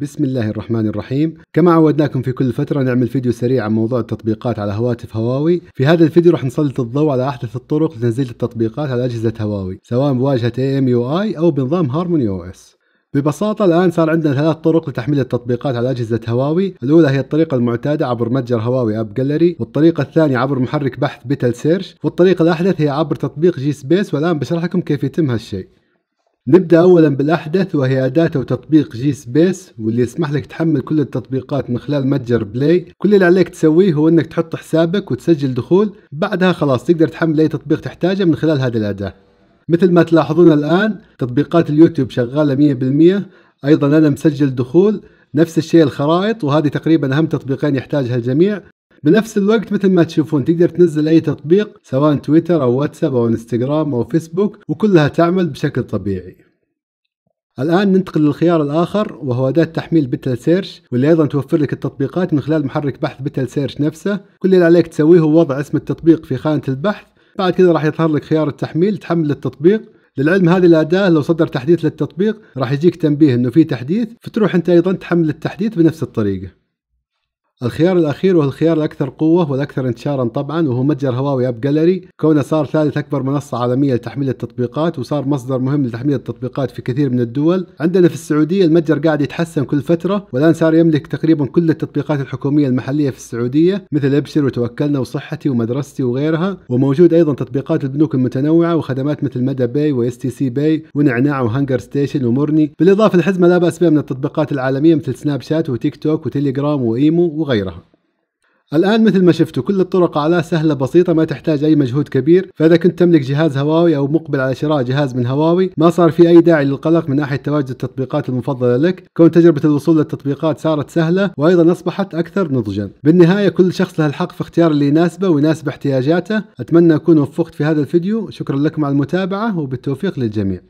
بسم الله الرحمن الرحيم كما عودناكم في كل فترة نعمل فيديو سريع عن موضوع التطبيقات على هواتف هواوي في هذا الفيديو راح نسلط الضوء على أحدث الطرق لتنزيل التطبيقات على أجهزة هواوي سواء بواجهة AMUI أو بنظام هارموني او اس ببساطة الآن صار عندنا ثلاث طرق لتحميل التطبيقات على أجهزة هواوي، الأولى هي الطريقة المعتادة عبر متجر هواوي أب جاليري، والطريقة الثانية عبر محرك بحث بيتل سيرش، والطريقة الأحدث هي عبر تطبيق جي سبيس والآن بشرح لكم كيف يتم هالشيء. نبدأ أولا بالأحدث وهي أداة وتطبيق جي سبيس واللي يسمح لك تحمل كل التطبيقات من خلال متجر بلاي كل اللي عليك تسويه هو أنك تحط حسابك وتسجل دخول بعدها خلاص تقدر تحمل أي تطبيق تحتاجه من خلال هذه الأداة مثل ما تلاحظون الآن تطبيقات اليوتيوب شغالة 100% أيضا أنا مسجل دخول نفس الشيء الخرائط وهذه تقريبا أهم تطبيقين يحتاجها الجميع بنفس الوقت مثل ما تشوفون تقدر تنزل اي تطبيق سواء تويتر او واتساب او انستغرام او فيسبوك وكلها تعمل بشكل طبيعي الآن ننتقل للخيار الآخر وهو أداة تحميل بتل سيرش واللي أيضا توفر لك التطبيقات من خلال محرك بحث بتل سيرش نفسه كل اللي عليك تسويه هو وضع اسم التطبيق في خانة البحث بعد كذا راح يظهر لك خيار التحميل تحمل التطبيق للعلم هذه الأداة لو صدر تحديث للتطبيق راح يجيك تنبيه إنه في تحديث فتروح أنت أيضا تحمل التحديث بنفس الطريقة الخيار الأخير وهو الخيار الأكثر قوة والأكثر انتشارا طبعا وهو متجر هواوي أب جاليري كونه صار ثالث أكبر منصة عالمية لتحميل التطبيقات وصار مصدر مهم لتحميل التطبيقات في كثير من الدول عندنا في السعودية المتجر قاعد يتحسن كل فترة والآن صار يملك تقريبا كل التطبيقات الحكومية المحلية في السعودية مثل أبشر وتوكلنا وصحتي ومدرستي وغيرها وموجود أيضا تطبيقات البنوك المتنوعة وخدمات مثل مدى باي وإس تي سي باي ونعناع وهنجر ستيشن ومرني بالإضافة لحزمة لا بأس بها من التطبيقات العالمية مثل سناب شات وتيك توك وتليجرام وإيمو وغيرها الآن مثل ما شفتوا كل الطرق على سهلة بسيطة ما تحتاج أي مجهود كبير فإذا كنت تملك جهاز هواوي أو مقبل على شراء جهاز من هواوي ما صار في أي داعي للقلق من ناحية تواجد التطبيقات المفضلة لك كون تجربة الوصول للتطبيقات صارت سهلة وأيضا أصبحت أكثر نضجا بالنهاية كل شخص له الحق في اختيار اللي يناسبه ويناسب احتياجاته أتمنى أكون وفقت في هذا الفيديو شكرا لكم على المتابعة وبالتوفيق للجميع